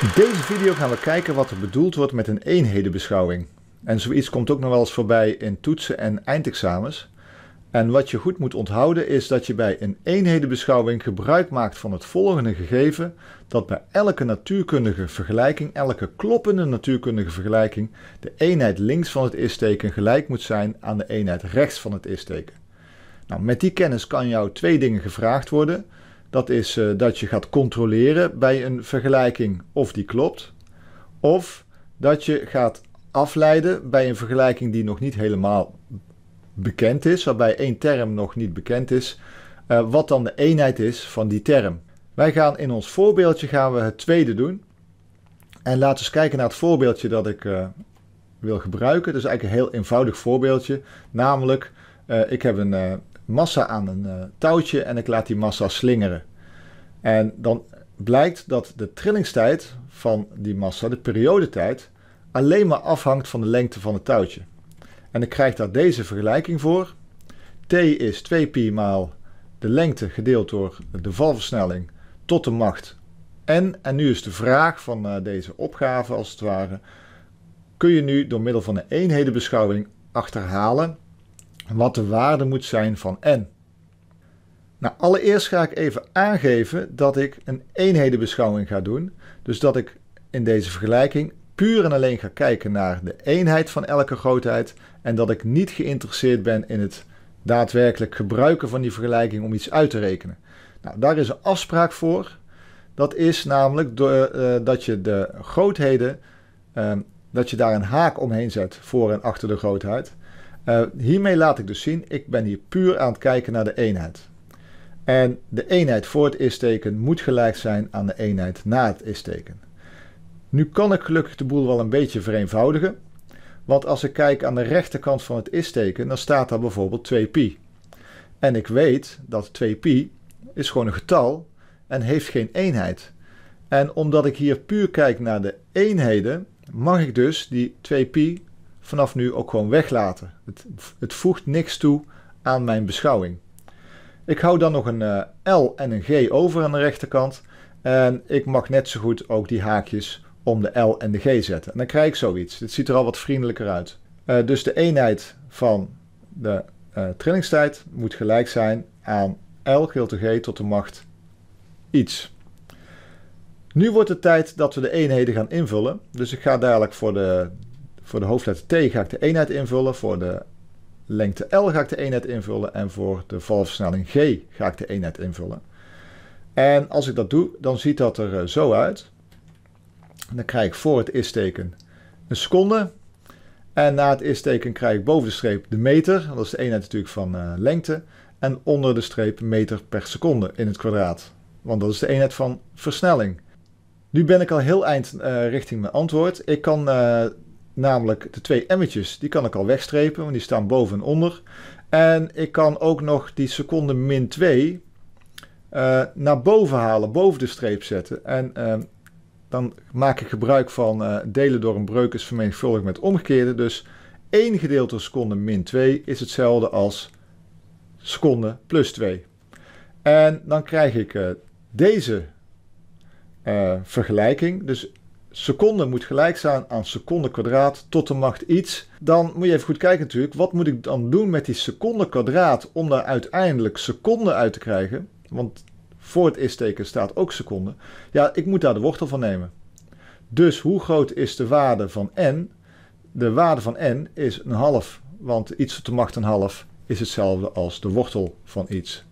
In deze video gaan we kijken wat er bedoeld wordt met een eenhedenbeschouwing. En zoiets komt ook nog wel eens voorbij in toetsen en eindexamens. En wat je goed moet onthouden is dat je bij een eenhedenbeschouwing gebruik maakt van het volgende gegeven dat bij elke natuurkundige vergelijking, elke kloppende natuurkundige vergelijking, de eenheid links van het is-teken gelijk moet zijn aan de eenheid rechts van het is-teken. Nou, met die kennis kan jou twee dingen gevraagd worden. Dat is eh, dat je gaat controleren bij een vergelijking of die klopt. Of dat je gaat afleiden bij een vergelijking die nog niet helemaal bekend is, waarbij één term nog niet bekend is, eh, wat dan de eenheid is van die term. Wij gaan in ons voorbeeldje gaan we het tweede doen. En laten we eens kijken naar het voorbeeldje dat ik eh, wil gebruiken. Dat is eigenlijk een heel eenvoudig voorbeeldje. Namelijk, ik heb een massa aan een eh, touwtje en ik laat die massa slingeren. En dan blijkt dat de trillingstijd van die massa, de periodetijd, alleen maar afhangt van de lengte van het touwtje. En ik krijg daar deze vergelijking voor. T is 2pi maal de lengte gedeeld door de valversnelling tot de macht n. En nu is de vraag van eh, deze opgave als het ware, kun je nu door middel van een eenhedenbeschouwing achterhalen wat de waarde moet zijn van n. Nou, allereerst ga ik even aangeven dat ik een eenhedenbeschouwing ga doen. Dus dat ik in deze vergelijking puur en alleen ga kijken naar de eenheid van elke grootheid en dat ik niet geïnteresseerd ben in het daadwerkelijk gebruiken van die vergelijking om iets uit te rekenen. Nou, daar is een afspraak voor. Dat is namelijk eh, dat je de grootheden, ehm, dat je daar een haak omheen zet voor en achter de grootheid. Eh, hiermee laat ik dus zien, ik ben hier puur aan het kijken naar de eenheid. En de eenheid voor het is-teken moet gelijk zijn aan de eenheid na het is-teken. Nu kan ik gelukkig de boel wel een beetje vereenvoudigen. Want als ik kijk aan de rechterkant van het is-teken, dan staat daar bijvoorbeeld 2pi. En ik weet dat 2pi is gewoon een getal en heeft geen eenheid. En omdat ik hier puur kijk naar de eenheden, mag ik dus die 2pi vanaf nu ook gewoon weglaten. Het, het voegt niks toe aan mijn beschouwing. Ik hou dan nog een eh, L en een G over aan de rechterkant. En ik mag net zo goed ook die haakjes om de L en de G zetten. En dan krijg ik zoiets. Dit ziet er al wat vriendelijker uit. Eh, dus de eenheid van de uh, trillingstijd moet gelijk zijn aan L gedeelte G tot de macht iets. Nu wordt het tijd dat we de eenheden gaan invullen. Dus ik ga dadelijk voor de voor de hoofdletter T ga ik de eenheid invullen. Voor de lengte L ga ik de eenheid invullen. En voor de valversnelling G ga ik de eenheid invullen. En als ik dat doe, dan ziet dat er eh, zo uit. Dan krijg ik voor het is-teken een seconde. En na het is-teken krijg ik boven de streep de meter. Dat is de eenheid natuurlijk van eh, lengte. En onder de streep meter per seconde in het kwadraat. Want dat is de eenheid van versnelling. Nu ben ik al heel eind eh, richting mijn antwoord. Ik kan namelijk de twee emmetjes, die kan ik al wegstrepen, want die staan boven en onder. En ik kan ook nog die seconde min 2 uh, eh, naar boven halen, boven de streep zetten. En ehm, dan maak ik gebruik van eh, delen door een breuk is vermenigvuldigd met omgekeerde. Dus 1 gedeeld door seconde min 2 is hetzelfde als seconde plus 2. En dan krijg ik eh, deze vergelijking. Dus seconde moet gelijk zijn aan seconde kwadraat tot de macht iets. Dan moet je even goed kijken natuurlijk, wat moet ik dan doen met die seconde kwadraat om daar uiteindelijk seconde uit te krijgen? Want voor het is-teken staat ook seconde. Ja, ik moet daar de wortel van nemen. Dus hoe groot is de waarde van n? De waarde van n is een half, want iets tot de macht een half is hetzelfde als de wortel van iets.